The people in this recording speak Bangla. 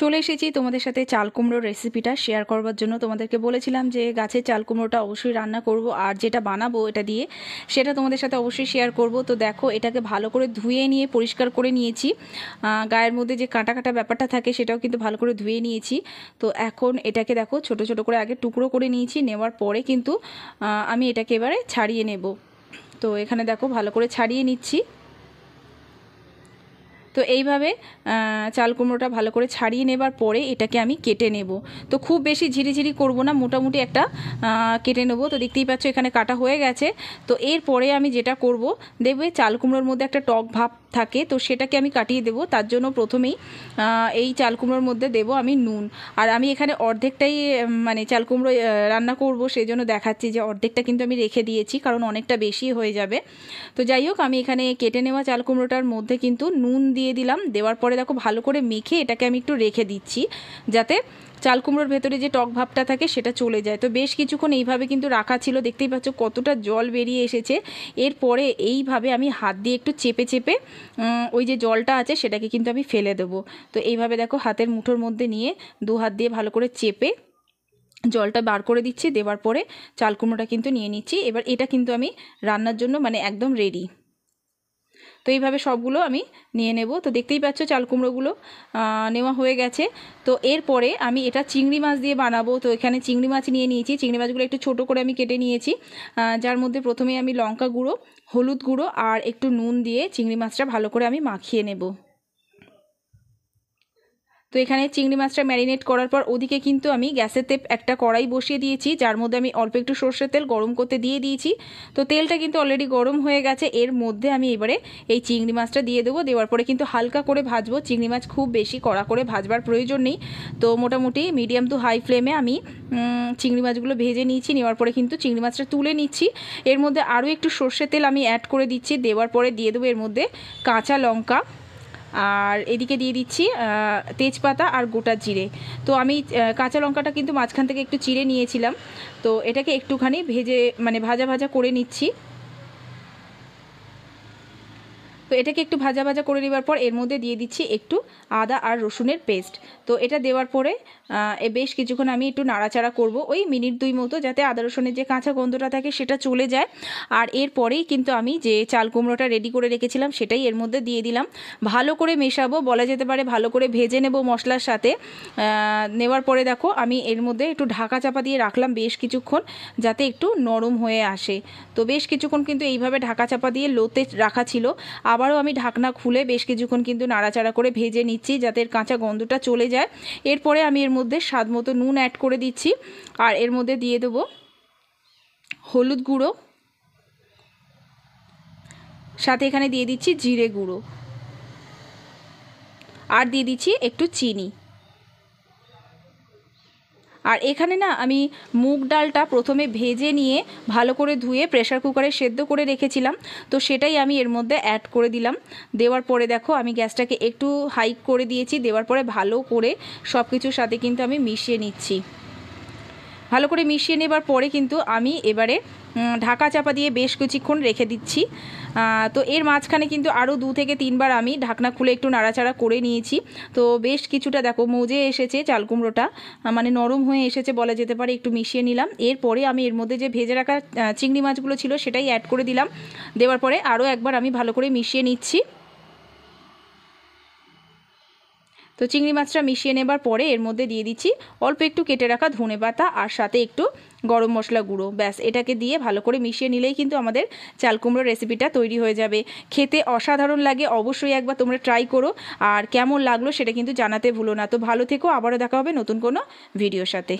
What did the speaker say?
চলে এসেছি তোমাদের সাথে চাল কুমড়োর রেসিপিটা শেয়ার করবার জন্য তোমাদেরকে বলেছিলাম যে গাছের চাল কুমড়োটা অবশ্যই রান্না করব আর যেটা বানাবো এটা দিয়ে সেটা তোমাদের সাথে অবশ্যই শেয়ার করব তো দেখো এটাকে ভালো করে ধুয়ে নিয়ে পরিষ্কার করে নিয়েছি গায়ের মধ্যে যে কাঁটা কাঁটা ব্যাপারটা থাকে সেটাও কিন্তু ভালো করে ধুয়ে নিয়েছি তো এখন এটাকে দেখো ছোট ছোট করে আগে টুকরো করে নিয়েছি নেওয়ার পরে কিন্তু আমি এটাকে এবারে ছাড়িয়ে নেব তো এখানে দেখো ভালো করে ছাড়িয়ে নিচ্ছি তো এইভাবে চাল কুমড়োটা ভালো করে ছাড়িয়ে নেবার পরে এটাকে আমি কেটে নেব তো খুব বেশি ঝিরিঝিরি করব না মোটামুটি একটা কেটে নেব তো দেখতেই পাচ্ছ এখানে কাটা হয়ে গেছে তো এরপরে আমি যেটা করব দেখবে চাল কুমড়োর মধ্যে একটা টক ভাব থাকে তো সেটাকে আমি কাটিয়ে দেব তার জন্য প্রথমেই এই চাল কুমড়োর মধ্যে দেব আমি নুন আর আমি এখানে অর্ধেকটাই মানে চাল কুমড়ো রান্না করব সেই জন্য দেখাচ্ছি যে অর্ধেকটা কিন্তু আমি রেখে দিয়েছি কারণ অনেকটা বেশি হয়ে যাবে তো যাই হোক আমি এখানে কেটে নেওয়া চাল কুমড়োটার মধ্যে কিন্তু নুন দিয়ে দিয়ে দিলাম দেওয়ার পরে দেখো ভালো করে মেখে এটাকে আমি একটু রেখে দিচ্ছি যাতে চাল কুমড়োর ভেতরে যে টক ভাবটা থাকে সেটা চলে যায় তো বেশ কিছুক্ষণ এইভাবে কিন্তু রাখা ছিল দেখতেই পাচ্ছ কতটা জল বেরিয়ে এসেছে এরপরে এইভাবে আমি হাত দিয়ে একটু চেপে চেপে ওই যে জলটা আছে সেটাকে কিন্তু আমি ফেলে দেবো তো এইভাবে দেখো হাতের মুঠোর মধ্যে নিয়ে দু হাত দিয়ে ভালো করে চেপে জলটা বার করে দিচ্ছি দেওয়ার পরে চাল কুমড়োটা কিন্তু নিয়ে নিচ্ছি এবার এটা কিন্তু আমি রান্নার জন্য মানে একদম রেডি তো এইভাবে সবগুলো আমি নিয়ে নেব তো দেখতেই পাচ্ছ চাল কুমড়োগুলো নেওয়া হয়ে গেছে তো এরপরে আমি এটা চিংড়ি মাছ দিয়ে বানাবো তো এখানে চিংড়ি মাছ নিয়ে নিয়েছি চিংড়ি মাছগুলো একটু ছোট করে আমি কেটে নিয়েছি যার মধ্যে প্রথমে আমি লঙ্কা গুঁড়ো হলুদ গুঁড়ো আর একটু নুন দিয়ে চিংড়ি মাছটা ভালো করে আমি মাখিয়ে নেবো তো এখানে চিংড়ি মাছটা ম্যারিনেট করার পর ওদিকে কিন্তু আমি গ্যাসের তেপ একটা কড়াই বসিয়ে দিয়েছি যার মধ্যে আমি অল্প একটু সর্ষের তেল গরম করতে দিয়ে দিয়েছি তো তেলটা কিন্তু অলরেডি গরম হয়ে গেছে এর মধ্যে আমি এবারে এই চিংড়ি মাছটা দিয়ে দেবো দেওয়ার পরে কিন্তু হালকা করে ভাজবো চিংড়ি মাছ খুব বেশি কড়া করে ভাজবার প্রয়োজন নেই তো মোটামুটি মিডিয়াম টু হাই ফ্লেমে আমি চিংড়ি মাছগুলো ভেজে নিয়েছি নেওয়ার পরে কিন্তু চিংড়ি মাছটা তুলে নিচ্ছি এর মধ্যে আরও একটু সর্ষের তেল আমি অ্যাড করে দিচ্ছি দেওয়ার পরে দিয়ে দেবো এর মধ্যে কাঁচা লঙ্কা আর এদিকে দিয়ে দিচ্ছি তেজপাতা আর গোটা জিরে তো আমি কাঁচা লঙ্কাটা কিন্তু মাঝখান থেকে একটু চিড়ে নিয়েছিলাম তো এটাকে একটুখানি ভেজে মানে ভাজা ভাজা করে নিচ্ছি তো এটাকে একটু ভাজা ভাজা করে নেবার পর এর মধ্যে দিয়ে দিচ্ছি একটু আদা আর রসুনের পেস্ট তো এটা দেওয়ার পরে বেশ কিছুক্ষণ আমি একটু নাড়াচাড়া করব ওই মিনিট দুই মতো যাতে আদা রসুনের যে কাঁচা গন্ধটা থাকে সেটা চলে যায় আর এরপরেই কিন্তু আমি যে চাল কুমড়োটা রেডি করে রেখেছিলাম সেটাই এর মধ্যে দিয়ে দিলাম ভালো করে মেশাবো বলা যেতে পারে ভালো করে ভেজে নেব মশলার সাথে নেওয়ার পরে দেখো আমি এর মধ্যে একটু ঢাকা চাপা দিয়ে রাখলাম বেশ কিছুক্ষণ যাতে একটু নরম হয়ে আসে তো বেশ কিছুক্ষণ কিন্তু এইভাবে ঢাকা চাপা দিয়ে লোতে রাখা ছিল আবারও আমি ঢাকনা খুলে বেশ কিছুক্ষণ কিন্তু নাড়াচাড়া করে ভেজে নিচ্ছি যাতে এর কাঁচা গন্ধটা চলে যায় এরপরে আমি এর মধ্যে স্বাদ মতো নুন অ্যাড করে দিচ্ছি আর এর মধ্যে দিয়ে দেবো হলুদ গুঁড়ো সাথে এখানে দিয়ে দিচ্ছি জিরে গুঁড়ো আর দিয়ে দিচ্ছি একটু চিনি আর এখানে না আমি মুগ ডালটা প্রথমে ভেজে নিয়ে ভালো করে ধুয়ে প্রেশার কুকারে সেদ্ধ করে রেখেছিলাম তো সেটাই আমি এর মধ্যে অ্যাড করে দিলাম দেওয়ার পরে দেখো আমি গ্যাসটাকে একটু হাই করে দিয়েছি দেওয়ার পরে ভালো করে সব কিছুর সাথে কিন্তু আমি মিশিয়ে নিচ্ছি ভালো করে মিশিয়ে নেবার পরে কিন্তু আমি এবারে ঢাকা চাপা দিয়ে বেশ কিছুক্ষণ রেখে দিচ্ছি তো এর মাঝখানে কিন্তু আরও দু থেকে তিনবার আমি ঢাকনা খুলে একটু নাড়াচাড়া করে নিয়েছি তো বেশ কিছুটা দেখো মজে এসেছে চাল কুমড়োটা মানে নরম হয়ে এসেছে বলা যেতে পারে একটু মিশিয়ে নিলাম এরপরে আমি এর মধ্যে যে ভেজে রাখা চিংড়ি মাছগুলো ছিল সেটাই অ্যাড করে দিলাম দেওয়ার পরে আরও একবার আমি ভালো করে মিশিয়ে নিচ্ছি তো চিংড়ি মাছটা মিশিয়ে নেবার পরে এর মধ্যে দিয়ে দিচ্ছি অল্প একটু কেটে রাখা ধনে পাতা আর সাথে একটু গরম মশলা গুঁড়ো ব্যাস এটাকে দিয়ে ভালো করে মিশিয়ে নিলেই কিন্তু আমাদের চাল কুমড়ো রেসিপিটা তৈরি হয়ে যাবে খেতে অসাধারণ লাগে অবশ্যই একবার তোমরা ট্রাই করো আর কেমন লাগলো সেটা কিন্তু জানাতে ভুলো না তো ভালো থেকো আবারও দেখা হবে নতুন কোনো ভিডিওর সাথে